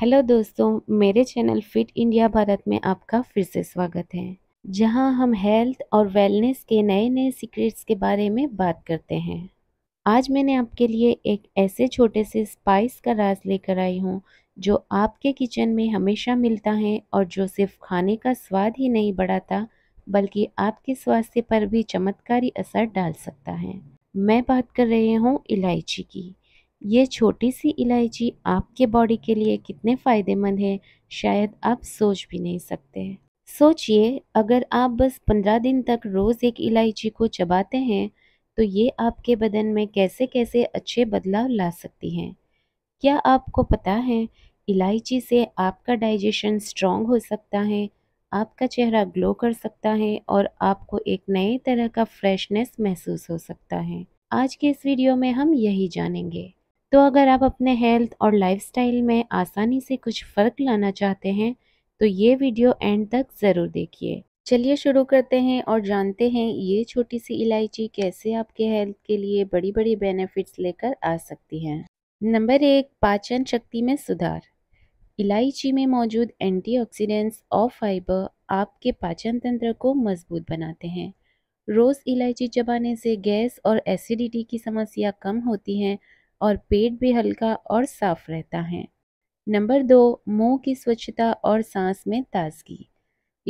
hello दोस्तों मेरे channel fit India Bharat में आपका फिर से स्वागत है जहां हम हेल्थ और वेलनेस के नए नए सीक्रेट्स के बारे में बात करते हैं आज मैंने आपके लिए एक ऐसे छोटे से स्पाइस का राज लेकर आई हूँ जो आपके किचन में हमेशा मिलता है और जो सिर्फ खाने का स्वाद ही नहीं बढ़ाता बल्कि आपके स्वास्थ्य पर भी चमत्कारी असर डाल सकता है मैं बात कर रही हूँ इलायची की ये छोटी सी इलायची आपके बॉडी के लिए कितने फ़ायदेमंद है शायद आप सोच भी नहीं सकते सोचिए अगर आप बस पंद्रह दिन तक रोज़ एक इलायची को चबाते हैं तो ये आपके बदन में कैसे कैसे अच्छे बदलाव ला सकती हैं क्या आपको पता है इलायची से आपका डाइजेशन स्ट्रॉन्ग हो सकता है आपका चेहरा ग्लो कर सकता है और आपको एक नए तरह का फ्रेशनेस महसूस हो सकता है आज के इस वीडियो में हम यही जानेंगे तो अगर आप अपने हेल्थ और लाइफस्टाइल में आसानी से कुछ फ़र्क लाना चाहते हैं तो ये वीडियो एंड तक ज़रूर देखिए चलिए शुरू करते हैं और जानते हैं ये छोटी सी इलायची कैसे आपके हेल्थ के लिए बड़ी बड़ी बेनिफिट्स लेकर आ सकती हैं नंबर एक पाचन शक्ति में सुधार इलायची में मौजूद एंटीऑक्सीडेंट्स और फाइबर आपके पाचन तंत्र को मजबूत बनाते हैं रोज़ इलायची चबाने से गैस और एसिडिटी की समस्या कम होती है और पेट भी हल्का और साफ रहता है नंबर दो मुंह की स्वच्छता और सांस में ताजगी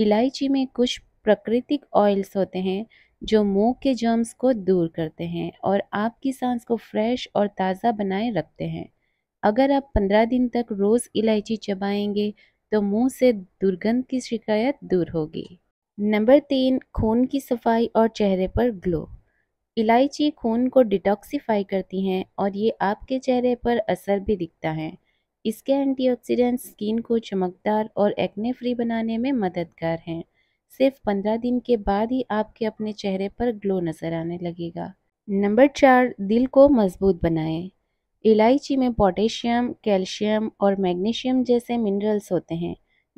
इलायची में कुछ प्राकृतिक ऑयल्स होते हैं जो मुंह के जर्म्स को दूर करते हैं और आपकी सांस को फ्रेश और ताज़ा बनाए रखते हैं अगर आप पंद्रह दिन तक रोज़ इलायची चबाएंगे तो मुंह से दुर्गंध की शिकायत दूर होगी नंबर तीन खून की सफाई और चेहरे पर ग्लो इलायची खून को डिटॉक्सीफाई करती हैं और ये आपके चेहरे पर असर भी दिखता है इसके एंटीऑक्सीडेंट स्किन को चमकदार और एक्ने फ्री बनाने में मददगार हैं सिर्फ पंद्रह दिन के बाद ही आपके अपने चेहरे पर ग्लो नज़र आने लगेगा नंबर चार दिल को मजबूत बनाएं इलायची में पोटेशियम कैल्शियम और मैग्नीशियम जैसे मिनरल्स होते हैं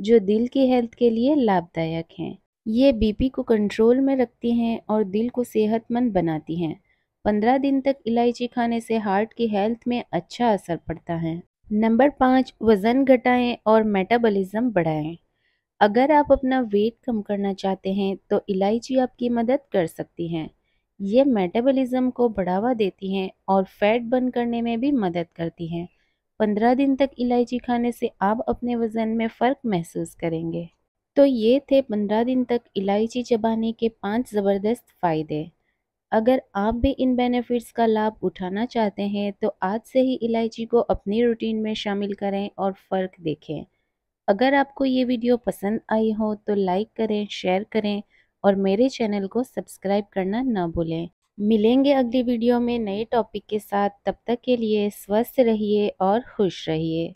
जो दिल की हेल्थ के लिए लाभदायक हैं ये बीपी को कंट्रोल में रखती हैं और दिल को सेहतमंद बनाती हैं पंद्रह दिन तक इलायची खाने से हार्ट की हेल्थ में अच्छा असर पड़ता है नंबर पाँच वज़न घटाएं और मेटाबॉलिज्म बढ़ाएं अगर आप अपना वेट कम करना चाहते हैं तो इलायची आपकी मदद कर सकती हैं ये मेटाबॉलिज्म को बढ़ावा देती हैं और फैट बर्न करने में भी मदद करती हैं पंद्रह दिन तक इलायची खाने से आप अपने वज़न में फ़र्क महसूस करेंगे तो ये थे पंद्रह दिन तक इलायची चबाने के पांच ज़बरदस्त फ़ायदे अगर आप भी इन बेनिफिट्स का लाभ उठाना चाहते हैं तो आज से ही इलायची को अपनी रूटीन में शामिल करें और फ़र्क देखें अगर आपको ये वीडियो पसंद आई हो तो लाइक करें शेयर करें और मेरे चैनल को सब्सक्राइब करना ना भूलें मिलेंगे अगली वीडियो में नए टॉपिक के साथ तब तक के लिए स्वस्थ रहिए और खुश रहिए